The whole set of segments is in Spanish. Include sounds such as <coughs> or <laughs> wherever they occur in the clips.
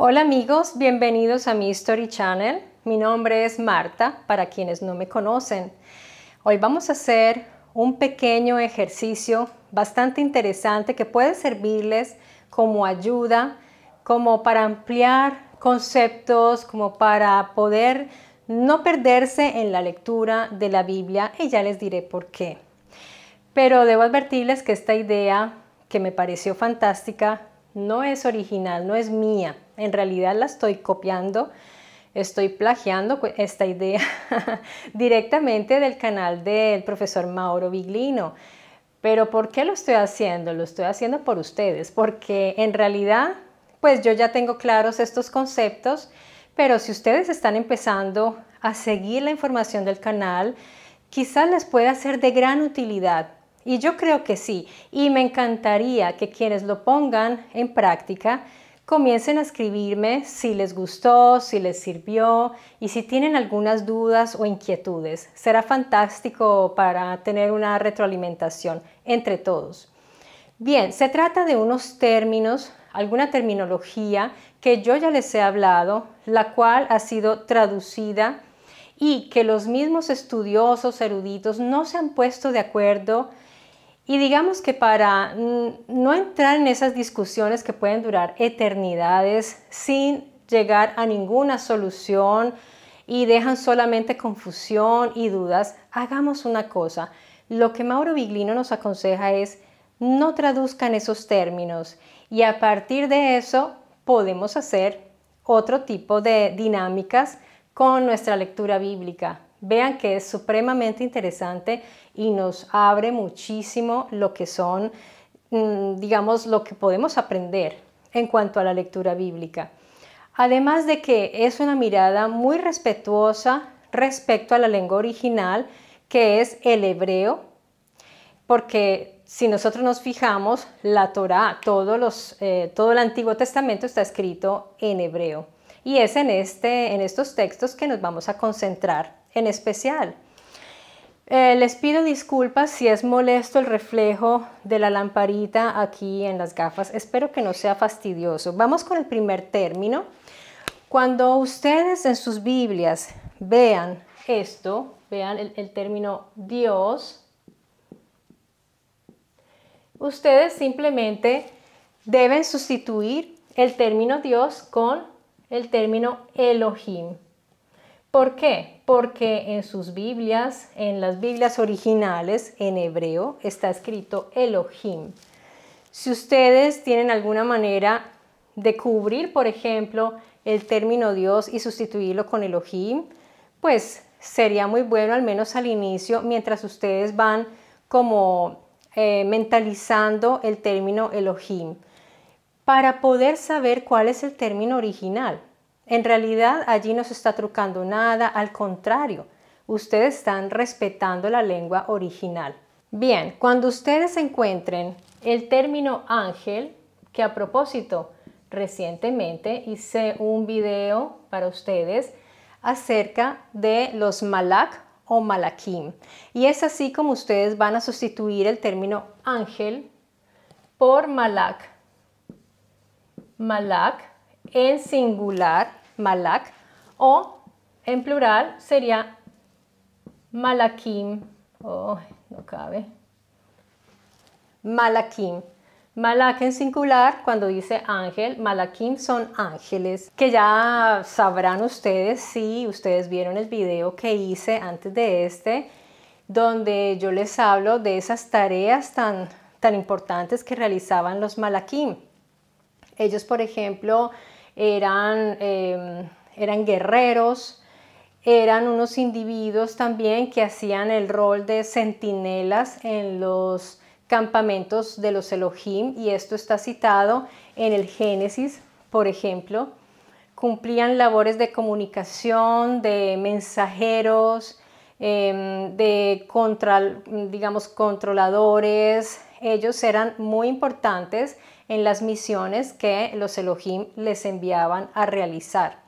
Hola amigos, bienvenidos a mi story Channel. Mi nombre es Marta, para quienes no me conocen. Hoy vamos a hacer un pequeño ejercicio bastante interesante que puede servirles como ayuda, como para ampliar conceptos, como para poder no perderse en la lectura de la Biblia y ya les diré por qué. Pero debo advertirles que esta idea, que me pareció fantástica, no es original, no es mía. En realidad la estoy copiando, estoy plagiando pues, esta idea <laughs> directamente del canal del profesor Mauro Viglino. Pero ¿por qué lo estoy haciendo? Lo estoy haciendo por ustedes, porque en realidad pues yo ya tengo claros estos conceptos, pero si ustedes están empezando a seguir la información del canal, quizás les pueda ser de gran utilidad y yo creo que sí, y me encantaría que quienes lo pongan en práctica comiencen a escribirme si les gustó, si les sirvió y si tienen algunas dudas o inquietudes. Será fantástico para tener una retroalimentación entre todos. Bien, se trata de unos términos, alguna terminología que yo ya les he hablado, la cual ha sido traducida y que los mismos estudiosos eruditos no se han puesto de acuerdo y digamos que para no entrar en esas discusiones que pueden durar eternidades sin llegar a ninguna solución y dejan solamente confusión y dudas, hagamos una cosa. Lo que Mauro Biglino nos aconseja es no traduzcan esos términos y a partir de eso podemos hacer otro tipo de dinámicas con nuestra lectura bíblica. Vean que es supremamente interesante y nos abre muchísimo lo que son, mm, digamos, lo que podemos aprender en cuanto a la lectura bíblica. Además de que es una mirada muy respetuosa respecto a la lengua original, que es el hebreo, porque si nosotros nos fijamos, la Torá, todos eh, todo el Antiguo Testamento está escrito en hebreo. Y es en, este, en estos textos que nos vamos a concentrar en especial. Eh, les pido disculpas si es molesto el reflejo de la lamparita aquí en las gafas. Espero que no sea fastidioso. Vamos con el primer término. Cuando ustedes en sus Biblias vean esto, vean el término Dios, ustedes simplemente deben sustituir el término Dios con el término Elohim. ¿Por qué? Porque en sus Biblias, en las Biblias originales, en hebreo, está escrito Elohim. Si ustedes tienen alguna manera de cubrir, por ejemplo, el término Dios y sustituirlo con Elohim, pues sería muy bueno, al menos al inicio, mientras ustedes van como eh, mentalizando el término Elohim, para poder saber cuál es el término original. En realidad allí no se está trucando nada, al contrario, ustedes están respetando la lengua original. Bien, cuando ustedes encuentren el término ángel, que a propósito, recientemente hice un video para ustedes acerca de los malak o malakim. Y es así como ustedes van a sustituir el término ángel por malak. Malak en singular malak, o en plural sería malakim, oh, no cabe, malakim. Malak en singular, cuando dice ángel, malakim son ángeles, que ya sabrán ustedes si ustedes vieron el video que hice antes de este, donde yo les hablo de esas tareas tan, tan importantes que realizaban los malakim. Ellos, por ejemplo, eran, em, eran guerreros, eran unos individuos también que hacían el rol de centinelas en los campamentos de los Elohim, y esto está citado en el Génesis, por ejemplo. Cumplían labores de comunicación, de mensajeros, em, de digamos, controladores. Ellos eran muy importantes en las misiones que los Elohim les enviaban a realizar.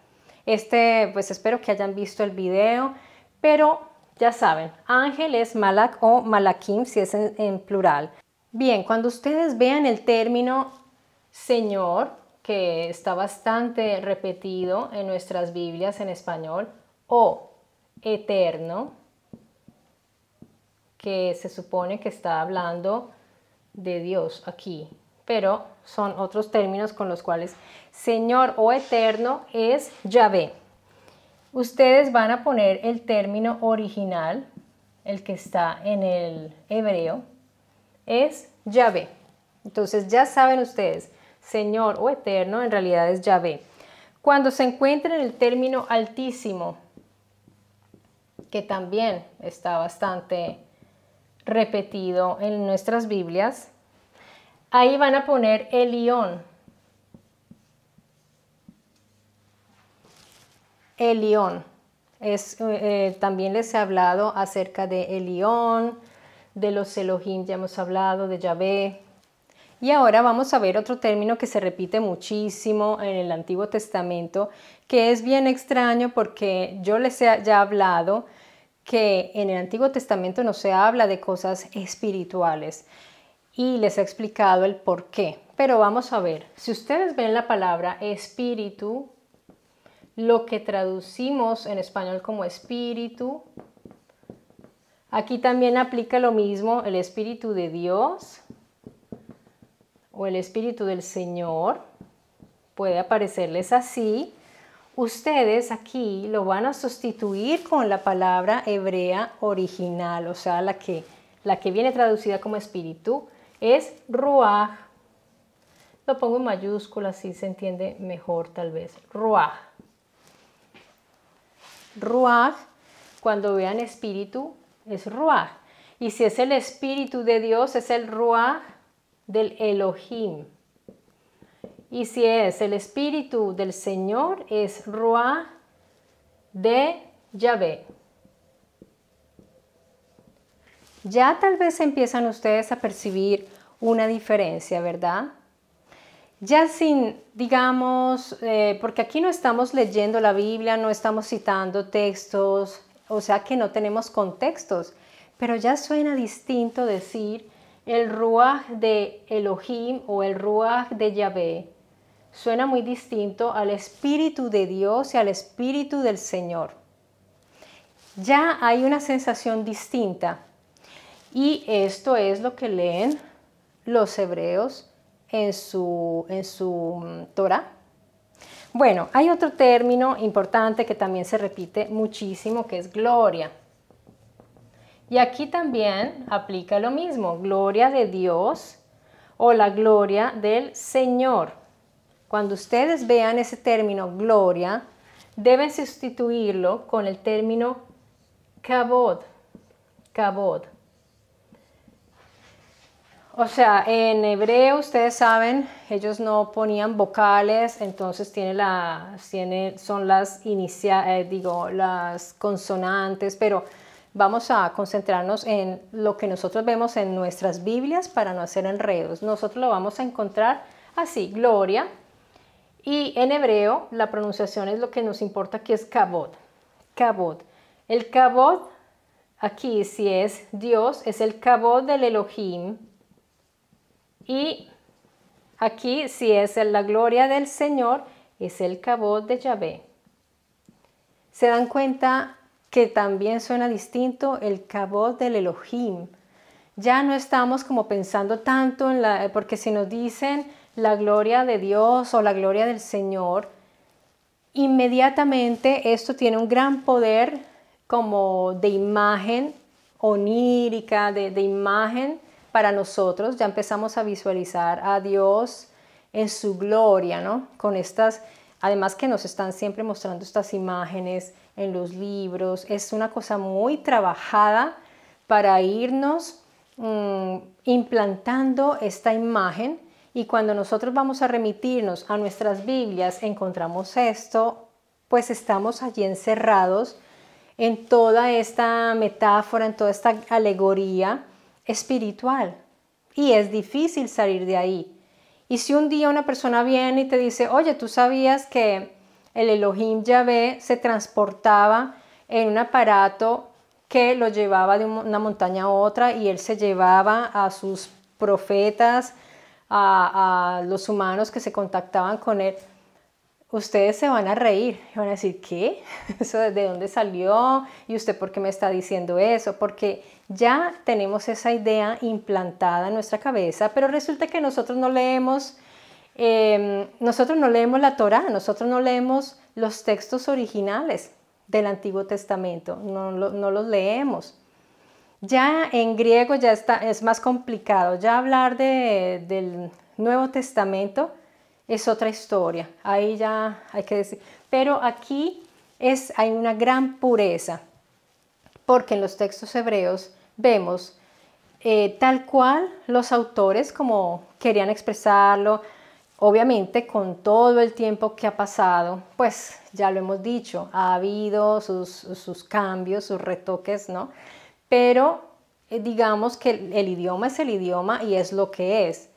Este, pues espero que hayan visto el video, pero ya saben, ángel es malak o malakim si es en, en plural. Bien, cuando ustedes vean el término Señor, que está bastante repetido en nuestras Biblias en español, o eterno, que se supone que está hablando de Dios aquí, pero son otros términos con los cuales Señor o Eterno es Yahvé. Ustedes van a poner el término original, el que está en el hebreo, es Yahvé. Entonces ya saben ustedes, Señor o Eterno en realidad es Yahvé. Cuando se en el término altísimo, que también está bastante repetido en nuestras Biblias, Ahí van a poner el ión. El ión. Eh, también les he hablado acerca de el de los Elohim, ya hemos hablado, de Yahvé. Y ahora vamos a ver otro término que se repite muchísimo en el Antiguo Testamento, que es bien extraño porque yo les he ya hablado que en el Antiguo Testamento no se habla de cosas espirituales y les he explicado el por qué. Pero vamos a ver, si ustedes ven la palabra espíritu, lo que traducimos en español como espíritu, aquí también aplica lo mismo el espíritu de Dios o el espíritu del Señor, puede aparecerles así. Ustedes aquí lo van a sustituir con la palabra hebrea original, o sea, la que, la que viene traducida como espíritu, es ruaj. Lo pongo en mayúscula, así se entiende mejor tal vez. Ruaj. Ruaj, cuando vean espíritu, es ruaj. Y si es el espíritu de Dios, es el ruaj del Elohim. Y si es el espíritu del Señor, es ruaj de Yahvé. Ya tal vez empiezan ustedes a percibir una diferencia, ¿verdad? Ya sin, digamos, eh, porque aquí no estamos leyendo la Biblia, no estamos citando textos, o sea que no tenemos contextos, pero ya suena distinto decir el ruaj de Elohim o el ruaj de Yahvé. Suena muy distinto al Espíritu de Dios y al Espíritu del Señor. Ya hay una sensación distinta y esto es lo que leen los hebreos en su, en mm, Torah. Bueno, hay otro término importante que también se repite muchísimo, que es gloria. Y aquí también aplica lo mismo, gloria de Dios o la gloria del Señor. Cuando ustedes vean ese término gloria, deben sustituirlo con el término kabod, kabod, o sea, en hebreo ustedes saben, ellos no ponían vocales, entonces tiene la, tiene, son las inicia, eh, digo, las consonantes, pero vamos a concentrarnos en lo que nosotros vemos en nuestras Biblias para no hacer enredos. Nosotros lo vamos a encontrar así, gloria, y en hebreo la pronunciación es lo que nos importa, que es kabod. Kabod. El kabod aquí, si es Dios, es el kabod del Elohim, y aquí, si es la gloria del Señor, es el cabot de Yahvé. Se dan cuenta que también suena distinto el cabot del Elohim. Ya no estamos como pensando tanto en la, porque si nos dicen la gloria de Dios o la gloria del Señor, inmediatamente esto tiene un gran poder como de imagen onírica, de imagen para nosotros, ya empezamos a visualizar a Dios en su gloria, ¿no? Con estas, además que nos están siempre mostrando estas imágenes en los libros, es una cosa muy trabajada para irnos mm, implantando esta imagen y cuando nosotros vamos a remitirnos a nuestras Biblias encontramos esto, pues estamos allí encerrados en toda esta metáfora, en toda esta alegoría espiritual y es difícil salir de ahí. Y si un día una persona viene y te dice, oye, tú sabías que el Elohim Yahvé se transportaba en un aparato que lo llevaba de una montaña a otra y él se llevaba a sus profetas, a, los humanos que se contactaban con él, ustedes se van a reír y van a decir, ¿qué? <laughs> ¿Eso de dónde salió? ¿Y usted por qué me está diciendo eso? Porque ya tenemos esa idea implantada en nuestra cabeza, pero resulta que nosotros no leemos, em, nosotros no leemos la Torá, nosotros no leemos los textos originales del Antiguo Testamento, no, los leemos. Ya en griego ya está, es más complicado, ya hablar del Nuevo Testamento es otra historia, ahí ya hay que decir, pero aquí hay una gran pureza, porque en los textos hebreos vemos eh, tal cual los autores como querían expresarlo, obviamente con todo el tiempo que ha pasado, pues ya lo hemos dicho, ha habido sus, cambios, sus retoques, ¿no? Pero eh, digamos que el, el, idioma es el idioma y es lo que es.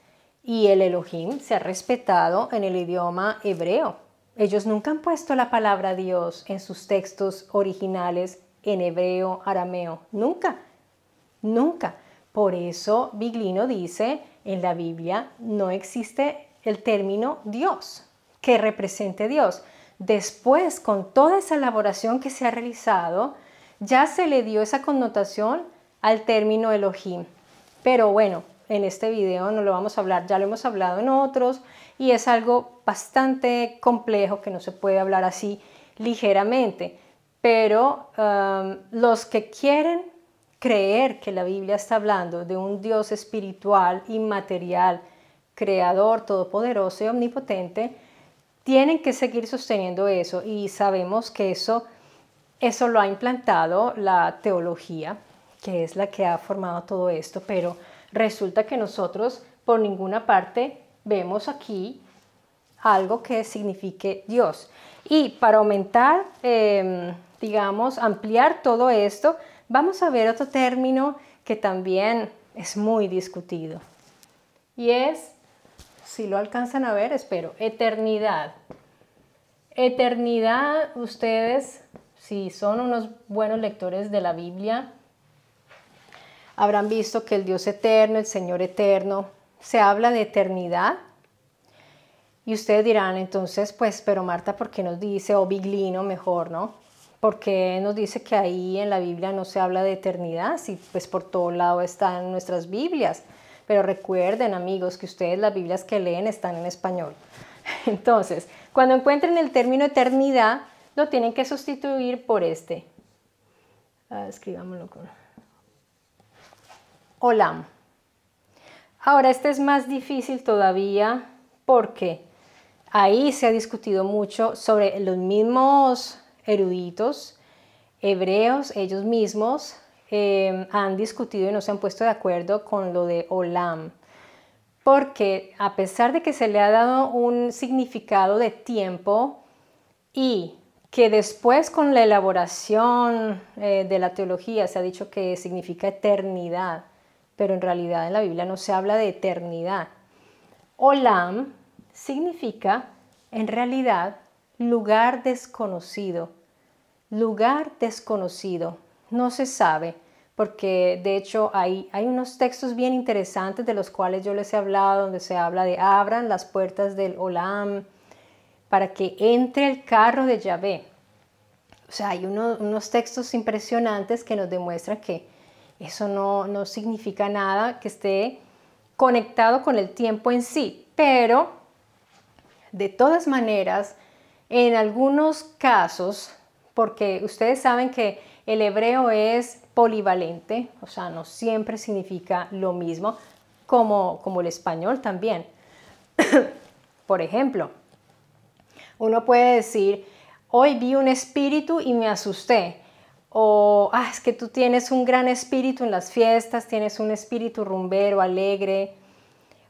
Y el Elohim se ha respetado en el idioma hebreo. Ellos nunca han puesto la palabra Dios en sus textos originales en hebreo, arameo, nunca. Nunca. Por eso Biglino dice, en la Biblia no existe el término Dios, que represente Dios. Después, con toda esa elaboración que se ha realizado, ya se le dio esa connotación al término Elohim. Pero bueno, en este video no lo vamos a hablar, ya lo hemos hablado en otros y es algo bastante complejo que no se puede hablar así ligeramente. Pero um, los que quieren creer que la Biblia está hablando de un Dios espiritual, inmaterial, creador, todopoderoso y omnipotente, tienen que seguir sosteniendo eso y sabemos que eso, eso lo ha implantado la teología, que es la que ha formado todo esto, pero resulta que nosotros por ninguna parte vemos aquí algo que signifique Dios. Y para aumentar, em, digamos, ampliar todo esto, vamos a ver otro término que también es muy discutido. Y es, si lo alcanzan a ver, espero, eternidad. Eternidad, ustedes, si son unos buenos lectores de la Biblia, habrán visto que el Dios eterno, el Señor eterno, se habla de eternidad. Y ustedes dirán, entonces, pues, pero Marta, ¿por qué nos dice, o oh, Biglino mejor, no? porque nos dice que ahí en la Biblia no se habla de eternidad, si pues por todo lado están nuestras Biblias. Pero recuerden, amigos, que ustedes las Biblias que leen están en español. <laughs> Entonces, cuando encuentren el término eternidad, lo tienen que sustituir por este. escribámoslo con Olam. Ahora, este es más difícil todavía porque ahí se ha discutido mucho sobre los mismos eruditos hebreos, ellos mismos, em, han discutido y no se han puesto de acuerdo con lo de Olam. Porque a pesar de que se le ha dado un significado de tiempo y que después con la elaboración eh, de la teología se ha dicho que significa eternidad, pero en realidad en la Biblia no se habla de eternidad. Olam significa en realidad lugar desconocido. Lugar desconocido. No se sabe, porque de hecho hay, hay unos textos bien interesantes de los cuales yo les he hablado, donde se habla de abran las puertas del Olam para que entre el carro de Yahvé. O sea, hay unos textos impresionantes que nos demuestran que eso no significa nada que esté conectado con el tiempo en sí, pero de todas maneras, en algunos casos, porque ustedes saben que el hebreo es polivalente, o sea, no siempre significa lo mismo, como, el español también. <coughs> Por ejemplo, uno puede decir, hoy vi un espíritu y me asusté. O, ah, es que tú tienes un gran espíritu en las fiestas, tienes un espíritu rumbero, alegre.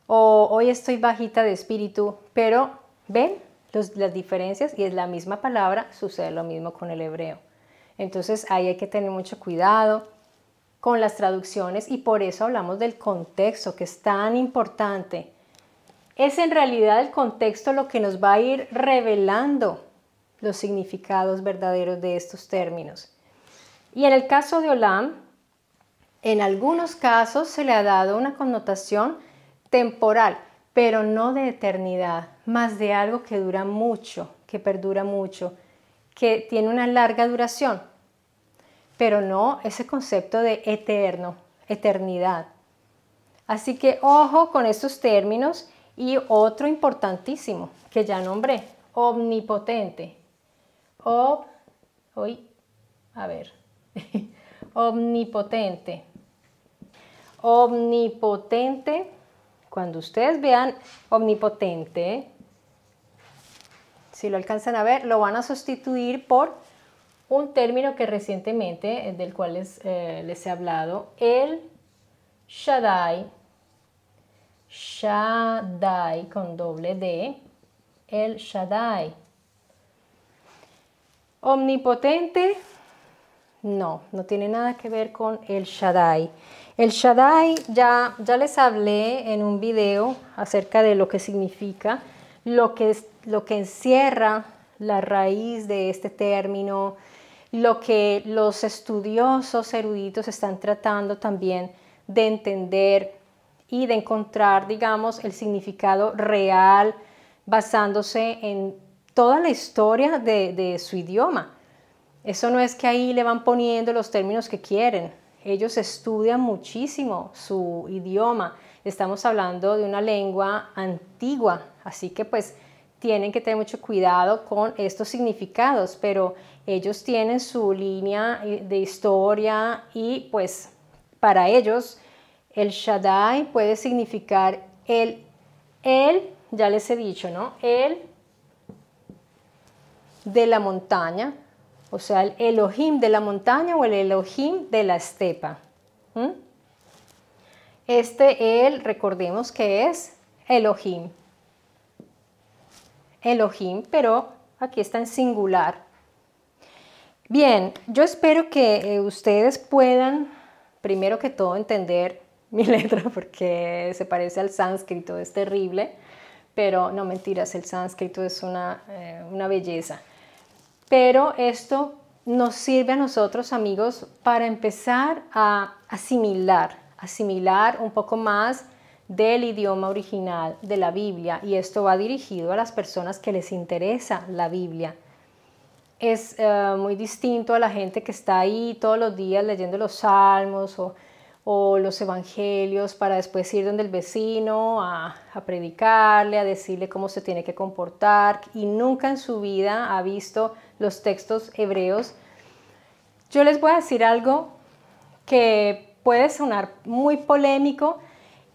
O, hoy estoy bajita de espíritu. Pero, ¿ven? las diferencias y es la misma palabra, sucede lo mismo con el hebreo. Entonces ahí hay que tener mucho cuidado con las traducciones y por eso hablamos del contexto, que es tan importante. Es en realidad el contexto lo que nos va a ir revelando los significados verdaderos de estos términos. Y en el caso de Olam, en algunos casos se le ha dado una connotación temporal, pero no de eternidad más de algo que dura mucho, que perdura mucho, que tiene una larga duración. Pero no ese concepto de eterno, eternidad. Así que ojo con estos términos y otro importantísimo que ya nombré, omnipotente. O, hoy, a ver, <laughs> omnipotente. Omnipotente, cuando ustedes vean omnipotente, si lo alcanzan a ver, lo van a sustituir por un término que recientemente, eh, del cual eh, les, he hablado, el Shaddai, Shaddai con doble D, el Shaddai. Omnipotente, no, no tiene nada que ver con el Shaddai. El Shaddai ya, ya les hablé en un video acerca de lo que significa lo que, lo que encierra la raíz de este término, lo que los estudiosos eruditos están tratando también de entender y de encontrar, digamos, el significado real basándose en toda la historia de, su idioma. Eso no es que ahí le van poniendo los términos que quieren. Ellos estudian muchísimo su idioma Estamos hablando de una lengua antigua, así que pues tienen que tener mucho cuidado con estos significados, pero ellos tienen su línea eh, de historia y pues para ellos el Shaddai puede significar el, el, ya les he dicho, ¿no? El de la montaña, o sea, el Elohim de la montaña o el Elohim de la estepa. Este él, recordemos que es Elohim. Elohim, pero aquí está en singular. Bien, yo espero que eh, ustedes puedan, primero que todo, entender <laughs> mi letra porque se parece al sánscrito, es terrible, pero no mentiras, el sánscrito es una eh, belleza. Pero esto nos sirve a nosotros, amigos, para empezar a asimilar asimilar un poco más del idioma original de la Biblia y esto va dirigido a las personas que les interesa la Biblia. Es eh, muy distinto a la gente que está ahí todos los días leyendo los salmos o, los evangelios para después ir donde el vecino a, a, predicarle, a decirle cómo se tiene que comportar y nunca en su vida ha visto los textos hebreos. Yo les voy a decir algo que puede sonar muy polémico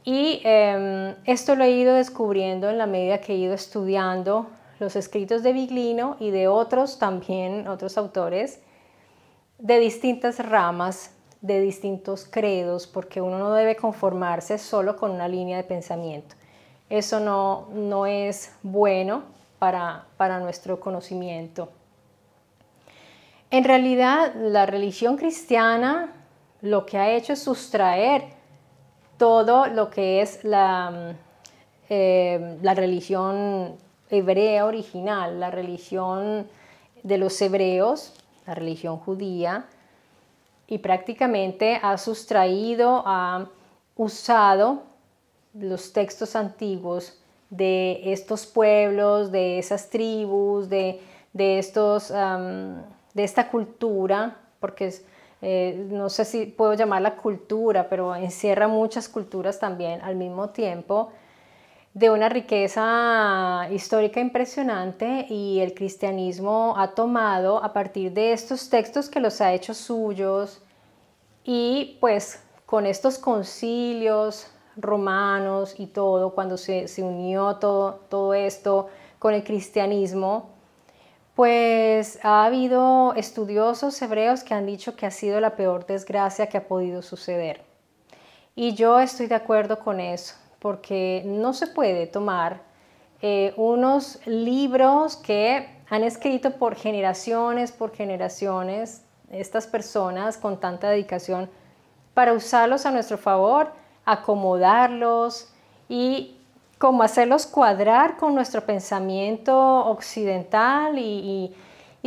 y em, esto lo he ido descubriendo en la medida que he ido estudiando los escritos de Biglino y de otros también, otros autores, de distintas ramas, de distintos credos, porque uno no debe conformarse solo con una línea de pensamiento. Eso no, no es bueno para, para nuestro conocimiento. En realidad, la religión cristiana lo que ha hecho es sustraer todo lo que es la, mm, eh, la religión hebrea original, la religión de los hebreos, la religión judía, y prácticamente ha sustraído, ha usado los textos antiguos de estos pueblos, de esas tribus, de, estos, de esta cultura, porque es, eh, no sé si puedo llamarla cultura, pero encierra muchas culturas también al mismo tiempo, de una riqueza histórica impresionante y el cristianismo ha tomado a partir de estos textos que los ha hecho suyos y pues con estos concilios romanos y todo, cuando se, unió todo, todo esto con el cristianismo, pues ha habido estudiosos hebreos que han dicho que ha sido la peor desgracia que ha podido suceder. Y yo estoy de acuerdo con eso, porque no se puede tomar eh, unos libros que han escrito por generaciones, por generaciones, estas personas con tanta dedicación, para usarlos a nuestro favor, acomodarlos y como hacerlos cuadrar con nuestro pensamiento occidental y,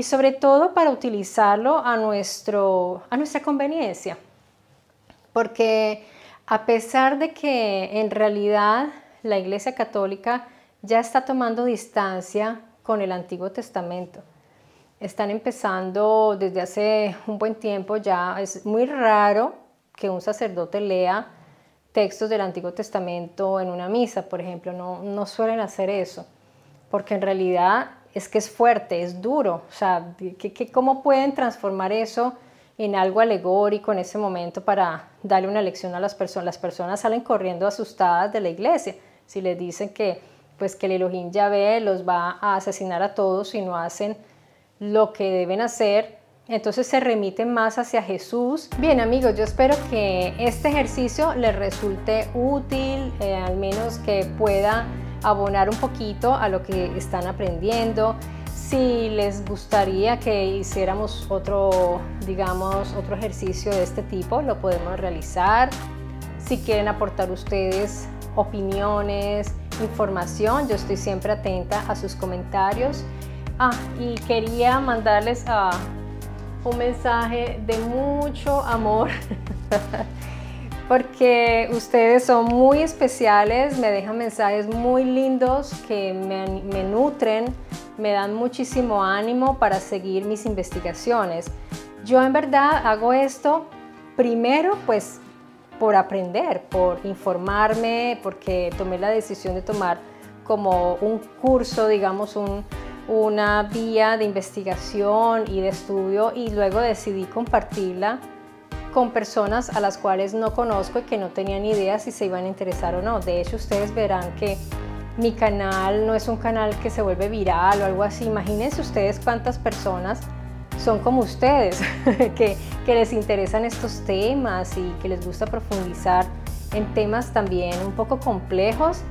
sobre todo para utilizarlo a, a nuestra conveniencia. Porque a pesar de que en realidad la Iglesia Católica ya está tomando distancia con el Antiguo Testamento, están empezando desde hace un buen tiempo ya, es muy raro que un sacerdote lea textos del Antiguo Testamento en una misa, por ejemplo, no, suelen hacer eso, porque en realidad es que es fuerte, es duro, o sea, ¿cómo pueden transformar eso en algo alegórico en ese momento para darle una lección a las personas? Las personas salen corriendo asustadas de la iglesia, si les dicen que pues que el Elohim Yahvé los va a asesinar a todos si no hacen lo que deben hacer, entonces se remiten más hacia Jesús. Bien amigos, yo espero que este ejercicio les resulte útil, eh, al menos que pueda abonar un poquito a lo que están aprendiendo. Si les gustaría que hiciéramos otro, digamos, otro ejercicio de este tipo, lo podemos realizar. Si quieren aportar ustedes opiniones, información, yo estoy siempre atenta a sus comentarios. Ah, y quería mandarles a un mensaje de mucho amor, <laughs> porque ustedes son muy especiales, me dejan mensajes muy lindos que me, nutren, me dan muchísimo ánimo para seguir mis investigaciones. Yo en verdad hago esto primero pues por aprender, por informarme, porque tomé la decisión de tomar como un curso, digamos, un, una vía de investigación y de estudio y luego decidí compartirla con personas a las cuales no conozco y que no tenían idea si se iban a interesar o no. De hecho, ustedes verán que mi canal no es un canal que se vuelve viral o algo así. Imagínense ustedes cuántas personas son como ustedes, <laughs> que, que les interesan estos temas y que les gusta profundizar en temas también un poco complejos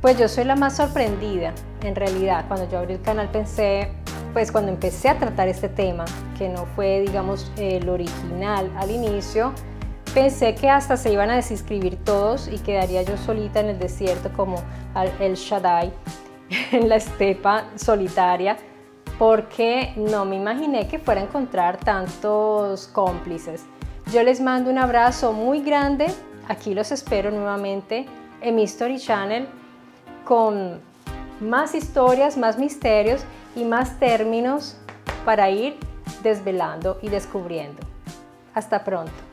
pues yo soy la más sorprendida, en realidad. Cuando yo abrí el canal pensé, pues cuando empecé a tratar este tema, que no fue, digamos, el original al inicio, pensé que hasta se iban a desinscribir todos y quedaría yo solita en el desierto como el Shaddai, <laughs> en la estepa solitaria, porque no me imaginé que fuera a encontrar tantos cómplices. Yo les mando un abrazo muy grande, aquí los espero nuevamente en mi Story Channel con más historias, más misterios y más términos para ir desvelando y descubriendo. Hasta pronto.